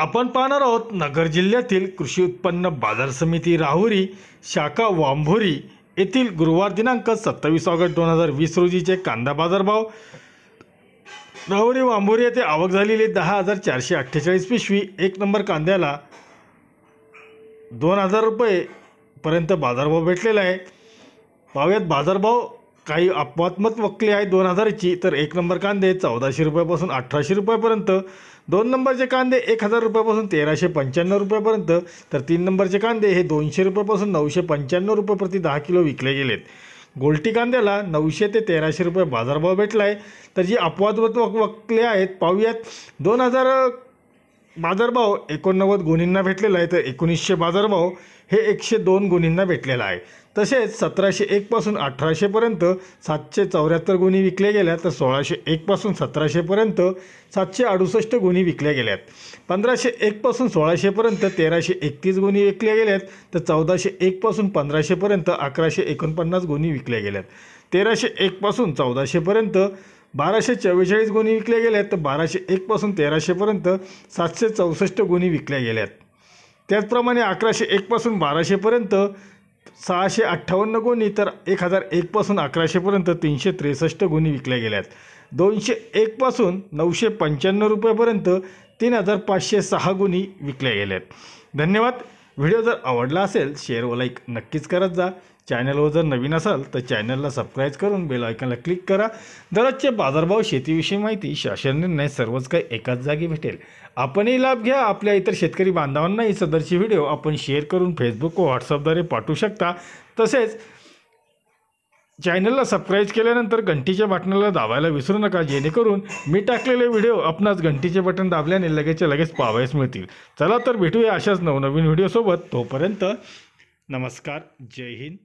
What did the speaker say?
आपण पाहणार आहोत नगर जिल्ह्यातील कृषी उत्पन्न बाजार समिती राहुरी शाखा वांभोरी येथील गुरुवार दिनांक सत्तावीस ऑगस्ट दोन हजार वीस रोजीचे कांदा बाजारभाव राहुरी वांभोरी येथे आवक झालेली दहा हजार चारशे अठ्ठेचाळीस पिशवी एक नंबर कांद्याला दोन हजार रुपये पर्यंत बाजारभाव भेटलेला आहे पाव्यात बाजारभाव काही अपवात्मक वकले आहेत दोन हजारची तर एक नंबर कांदे चौदाशे रुपयापासून अठराशे रुपयापर्यंत दोन नंबरचे कांदे एक हजार रुपयापासून तेराशे पंच्याण्णव रुपयापर्यंत तर तीन नंबरचे कांदे हे दोनशे रुपयापासून नऊशे पंच्याण्णव रुपये प्रति दहा किलो विकले गेलेत गोल्टी कांद्याला नऊशे ते तेराशे रुपये बाजारभाव भेटला आहे तर जी अपवाद वकले आहेत पाहूयात दोन हजार बाजारभाव एकोणनव्वद गुणींना भेटलेला आहे तर एकोणीसशे बाजारभाव हे एकशे दोन गुणींना भेटलेला आहे तसेच सतराशे एकपासून अठराशेपर्यंत सातशे चौऱ्याहत्तर गुन्हे विकल्या गेल्या तर सोळाशे एकपासून सतराशेपर्यंत सातशे अडुसष्ट गुन्हे विकल्या गेल्यात पंधराशे एकपासून सोळाशेपर्यंत तेराशे एकतीस गुन्हे विकल्या गेल्यात तर चौदाशे एकपासून पंधराशेपर्यंत अकराशे एकोणपन्नास गुणी विकल्या गेल्यात तेराशे एकपासून चौदाशेपर्यंत बाराशे चव्वेचाळीस गुन्हे विकल्या गेल्यात तर बाराशे एकपासून तेराशेपर्यंत सातशे चौसष्ट गुन्हे विकल्या गेल्यात त्याचप्रमाणे अकराशे एकपासून बाराशेपर्यंत सहाशे अठ्ठावन्न गुन्हे तर एक हजार एकपासून अकराशेपर्यंत तीनशे त्रेसष्ट गुन्हे विकल्या गेल्यात दोनशे एकपासून नऊशे पंच्याण्णव रुपयापर्यंत तीन हजार पाचशे सहा गुणी विकल्या गेल्यात धन्यवाद व्हिडिओ जर आवडला असेल शेअर व लाईक नक्कीच करत जा चॅनलवर जर नवीन असाल तर चॅनलला सबस्क्राईब करून बेल आयकॉनला क्लिक करा दररोजचे बाजारभाव शेतीविषयी माहिती शासन निर्णय सर्वच काही एकाच जागी भेटेल आपणही लाभ घ्या आपल्या इतर शेतकरी बांधवांनाही सदरची व्हिडिओ आपण शेअर करून फेसबुक व व्हॉट्सअपद्वारे पाठवू शकता तसेच चॅनलला सबस्क्राईब केल्यानंतर घंटीच्या बटनाला दाबायला विसरू नका जेणेकरून मी टाकलेले व्हिडिओ आपणास घंटीचे बटन दाबल्याने लगेचच्या लगेच पाहावयास मिळतील चला तर भेटूया अशाच नवनवीन व्हिडिओसोबत तोपर्यंत नमस्कार जय हिंद